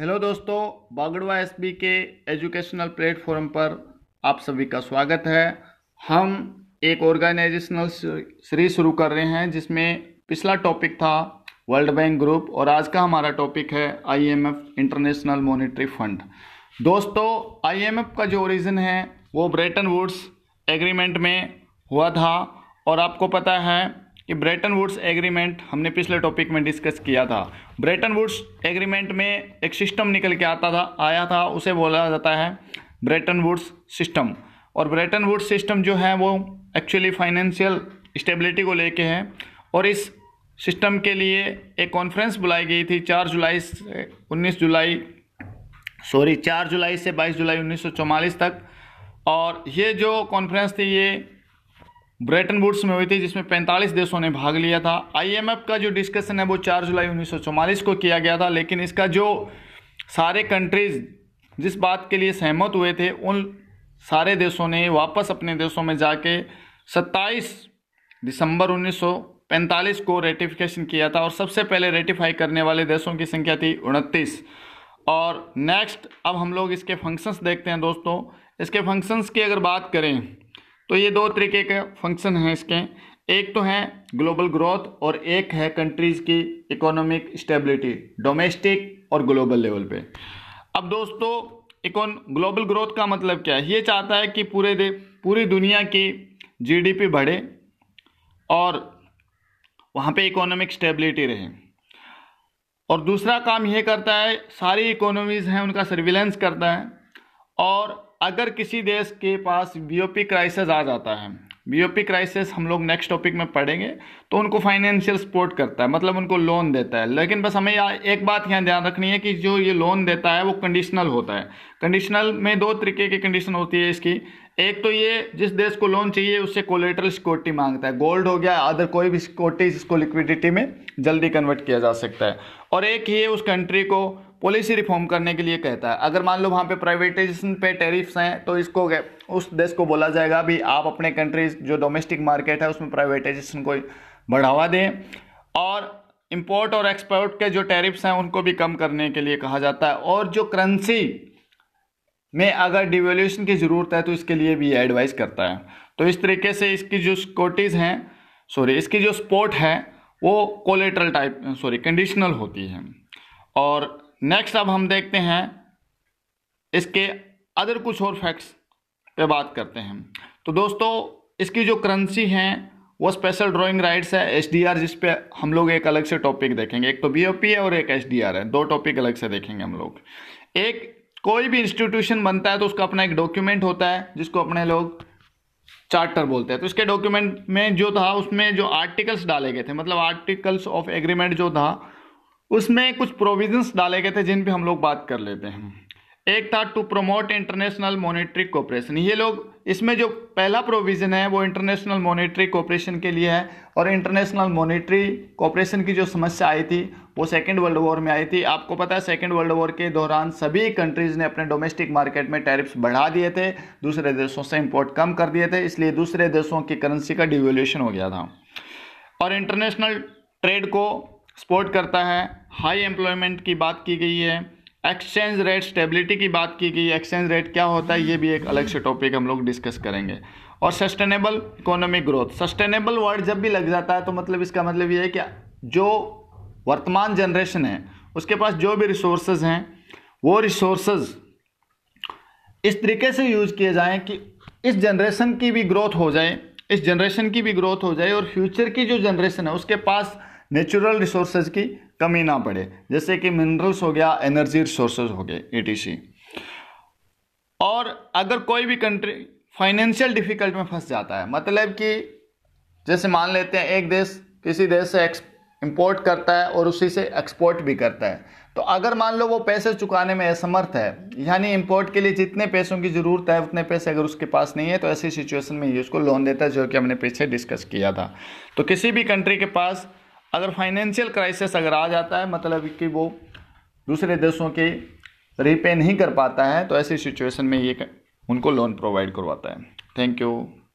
hello दोस्तों बागड़वा SB के एजुकेशनल प्लेटफॉर्म पर आप सभी का स्वागत है हम एक ऑर्गेनाइजेशनल सीरीज शुरू कर रहे हैं जिसमें पिछला टॉपिक था वर्ल्ड बैंक ग्रुप और आज का हमारा टॉपिक है आईएमएफ इंटरनेशनल मॉनेटरी फंड दोस्तों आईएमएफ का जो ओरिजिन है वो ब्रेटन वुड्स एग्रीमेंट में हुआ था और आपको पता है कि ब्रेटन वुड्स एग्रीमेंट हमने पिछले टॉपिक में डिस्कस किया था ब्रेटन वुड्स एग्रीमेंट में एक सिस्टम निकल के आता था आया था उसे बोला जाता है ब्रेटन वुड्स सिस्टम और ब्रेटन वुड्स सिस्टम जो है वो एक्चुअली फाइनेंशियल स्टेबिलिटी को लेके है और इस सिस्टम के लिए एक कॉन्फ्रेंस बुलाई गई थी चार जुलाई से उन्नीस जुलाई सॉरी चार जुलाई से बाईस जुलाई उन्नीस तक और ये जो कॉन्फ्रेंस थी ये ब्रेटन वुड्स में हुई थी जिसमें 45 देशों ने भाग लिया था आईएमएफ का जो डिस्कशन है वो 4 जुलाई उन्नीस को किया गया था लेकिन इसका जो सारे कंट्रीज जिस बात के लिए सहमत हुए थे उन सारे देशों ने वापस अपने देशों में जाके 27 दिसंबर 1945 को रेटिफिकेशन किया था और सबसे पहले रेटिफाई करने वाले देशों की संख्या थी उनतीस और नेक्स्ट अब हम लोग इसके फंक्शंस देखते हैं दोस्तों इसके फंक्शंस की अगर बात करें तो ये दो तरीके के फंक्शन हैं इसके एक तो है ग्लोबल ग्रोथ और एक है कंट्रीज़ की इकोनॉमिक स्टेबिलिटी डोमेस्टिक और ग्लोबल लेवल पे अब दोस्तों इकोन ग्लोबल ग्रोथ का मतलब क्या है ये चाहता है कि पूरे दे पूरी दुनिया की जीडीपी बढ़े और वहाँ पे इकोनॉमिक स्टेबिलिटी रहे और दूसरा काम ये करता है सारी इकोनॉमीज़ हैं उनका सर्विलेंस करता है और अगर किसी देश के पास बीओपी क्राइसिस आ जाता है बीओपी क्राइसिस हम लोग नेक्स्ट टॉपिक में पढ़ेंगे तो उनको फाइनेंशियल सपोर्ट करता है मतलब उनको लोन देता है लेकिन बस हमें एक बात यहाँ ध्यान रखनी है कि जो ये लोन देता है वो कंडीशनल होता है कंडीशनल में दो तरीके की कंडीशन होती है इसकी एक तो ये जिस देश को लोन चाहिए उससे कोलेटरल सिक्योरिटी मांगता है गोल्ड हो गया अदर कोई भी सिक्योरिटी जिसको लिक्विडिटी में जल्दी कन्वर्ट किया जा सकता है और एक ये उस कंट्री को पॉलिसी रिफॉर्म करने के लिए कहता है अगर मान लो वहाँ पे प्राइवेटाइजेशन पे टैरिफ्स हैं तो इसको उस देश को बोला जाएगा भी आप अपने कंट्रीज जो डोमेस्टिक मार्केट है उसमें प्राइवेटाइजेशन को बढ़ावा दें और इम्पोर्ट और एक्सपोर्ट के जो टैरिफ्स हैं उनको भी कम करने के लिए कहा जाता है और जो करेंसी में अगर डिवेल्यूशन की ज़रूरत है तो इसके लिए भी एडवाइस करता है तो इस तरीके से इसकी जो सिक्योरिटीज़ हैं सॉरी इसकी जो स्पोर्ट है वो कोलेट्रल टाइप सॉरी कंडीशनल होती है और नेक्स्ट अब हम देखते हैं इसके अदर कुछ और फैक्ट्स पे बात करते हैं तो दोस्तों इसकी जो करेंसी है वो स्पेशल ड्राइंग राइट्स है एस डी आर जिसपे हम लोग एक अलग से टॉपिक देखेंगे एक तो बी ओ पी है और एक एस डी आर है दो टॉपिक अलग से देखेंगे हम लोग एक कोई भी इंस्टीट्यूशन बनता है तो उसका अपना एक डॉक्यूमेंट होता है जिसको अपने लोग चार्टर बोलते हैं तो इसके डॉक्यूमेंट में जो था उसमें जो आर्टिकल्स डाले गए थे मतलब आर्टिकल्स ऑफ एग्रीमेंट जो था उसमें कुछ प्रोविजंस डाले गए थे जिन पे हम लोग बात कर लेते हैं एक था to promote international monetary cooperation ये लोग इसमें जो पहला प्रोविज़न है वो इंटरनेशनल मॉनिटरी कोऑपरेशन के लिए है और इंटरनेशनल मॉनिटरी कोऑपरेशन की जो समस्या आई थी वो सेकेंड वर्ल्ड वॉर में आई थी आपको पता है सेकेंड वर्ल्ड वॉर के दौरान सभी कंट्रीज़ ने अपने डोमेस्टिक मार्केट में टैरिफ्स बढ़ा दिए थे दूसरे देशों से इम्पोर्ट कम कर दिए थे इसलिए दूसरे देशों की करेंसी का डिवोल्यूशन हो गया था और इंटरनेशनल ट्रेड को सपोर्ट करता है हाई एम्प्लॉयमेंट की बात की गई है एक्सचेंज रेट स्टेबिलिटी की बात की गई एक्सचेंज रेट क्या होता है ये भी एक अलग से टॉपिक हम लोग डिस्कस करेंगे और sustainable economic growth sustainable word जब भी लग जाता है तो मतलब इसका मतलब ये है कि जो वर्तमान जनरेशन है उसके पास जो भी रिसोर्सेज हैं वो रिसोर्सेज इस तरीके से यूज किए जाएं कि इस जनरेशन की भी ग्रोथ हो जाए इस जनरेशन की भी ग्रोथ हो जाए और फ्यूचर की जो जनरेशन है उसके पास नेचुरल रिसोर्सेज की कमी ना पड़े जैसे कि मिनरल्स हो गया एनर्जी रिसोर्सेज हो गए ए और अगर कोई भी कंट्री फाइनेंशियल डिफिकल्ट में फंस जाता है मतलब कि जैसे मान लेते हैं एक देश किसी देश से एक्स इम्पोर्ट करता है और उसी से एक्सपोर्ट भी करता है तो अगर मान लो वो पैसे चुकाने में असमर्थ है यानी इम्पोर्ट के लिए जितने पैसों की ज़रूरत है उतने पैसे अगर उसके पास नहीं है तो ऐसी सिचुएशन में ये उसको लोन देता है जो कि हमने पीछे डिस्कस किया था तो किसी भी कंट्री के पास अगर फाइनेंशियल क्राइसिस अगर आ जाता है मतलब कि वो दूसरे देशों के रिपे नहीं कर पाता है तो ऐसी सिचुएशन में ये उनको लोन प्रोवाइड करवाता है थैंक यू